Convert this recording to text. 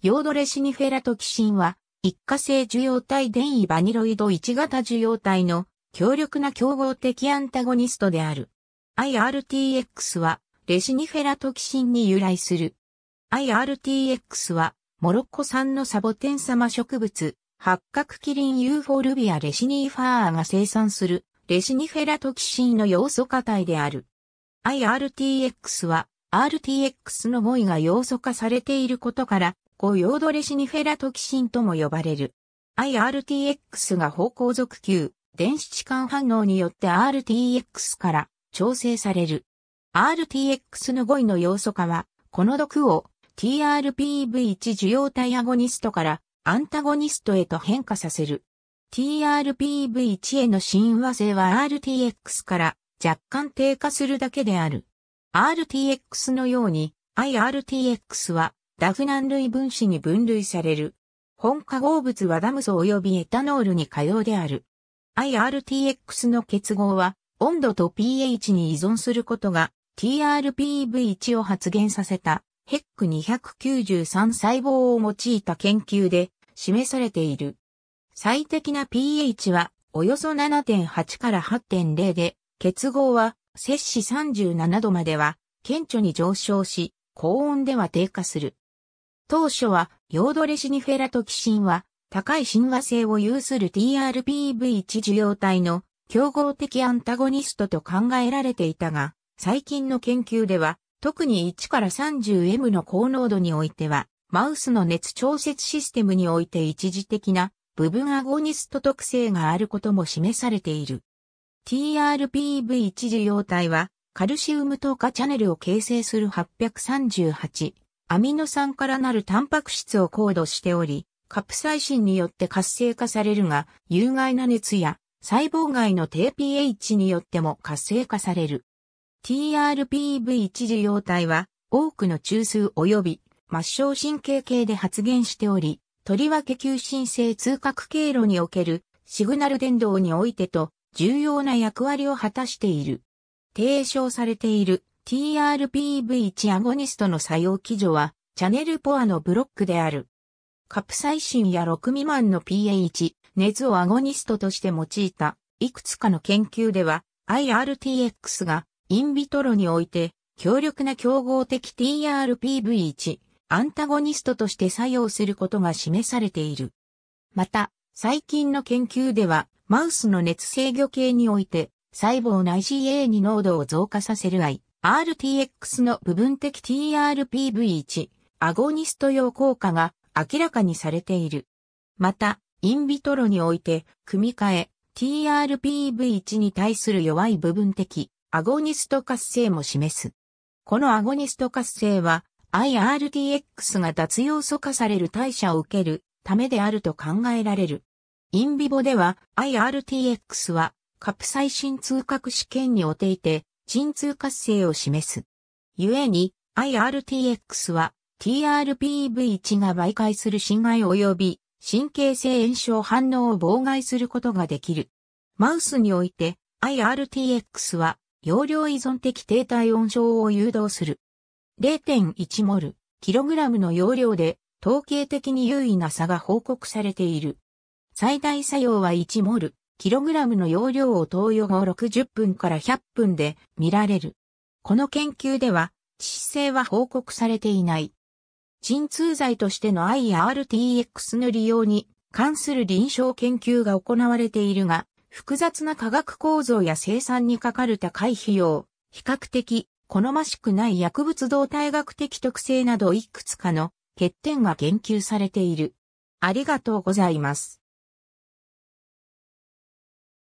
ヨードレシニフェラトキシンは、一過性受容体電位バニロイド1型受容体の強力な競合的アンタゴニストである。IRTX は、レシニフェラトキシンに由来する。IRTX は、モロッコ産のサボテン様植物、八角キリンユーフォルビアレシニーファーが生産する、レシニフェラトキシンの要素化体である。IRTX は、RTX の語彙が要素化されていることから、ゴヨードレシニフェラトキシンとも呼ばれる。IRTX が方向属球、電子置換反応によって RTX から調整される。RTX の5位の要素化は、この毒を TRPV1 受容体アゴニストからアンタゴニストへと変化させる。TRPV1 への親和性は RTX から若干低下するだけである。RTX のように IRTX はダフナン類分子に分類される。本化合物はダム素及びエタノールに可用である。IRTX の結合は温度と pH に依存することが TRPV1 を発現させた HEC293 細胞を用いた研究で示されている。最適な pH はおよそ7.8から8.0で、結合は摂氏37度までは顕著に上昇し、高温では低下する。当初は、ヨードレシニフェラトキシンは、高い親和性を有する TRPV1 受容体の競合的アンタゴニストと考えられていたが、最近の研究では、特に1から 30M の高濃度においては、マウスの熱調節システムにおいて一時的な部分アゴニスト特性があることも示されている。TRPV1 受容体は、カルシウム糖化チャネルを形成する838アミノ酸からなるタンパク質を高度しており、カプサイシンによって活性化されるが、有害な熱や細胞外の低 pH によっても活性化される。TRPV1 受容体は多くの中枢及び末梢神経系で発現しており、とりわけ急進性通覚経路におけるシグナル伝導においてと重要な役割を果たしている。提唱されている TRPV1 アゴニストの作用基準は、チャネルポアのブロックである。カプサイシンや6未満の pH、熱をアゴニストとして用いた、いくつかの研究では、IRTX が、インビトロにおいて、強力な競合的 TRPV1、アンタゴニストとして作用することが示されている。また、最近の研究では、マウスの熱制御系において、細胞内 CA に濃度を増加させる愛。RTX の部分的 TRPV1 アゴニスト用効果が明らかにされている。また、インビトロにおいて、組み換え、TRPV1 に対する弱い部分的アゴニスト活性も示す。このアゴニスト活性は IRTX が脱要素化される代謝を受けるためであると考えられる。インビボでは IRTX はカプサイシン通核試験におていて鎮痛活性を示す。故に IRTX は TRPV1 が媒介する侵害及び神経性炎症反応を妨害することができる。マウスにおいて IRTX は容量依存的低体温症を誘導する。0.1モル、キログラムの容量で統計的に優位な差が報告されている。最大作用は1モル、キログラムの容量を投与後60分から100分で見られる。この研究では、致死性は報告されていない。鎮痛剤としての IRTX の利用に関する臨床研究が行われているが、複雑な化学構造や生産にかかる高い費用、比較的好ましくない薬物動態学的特性などいくつかの欠点が言及されている。ありがとうございます。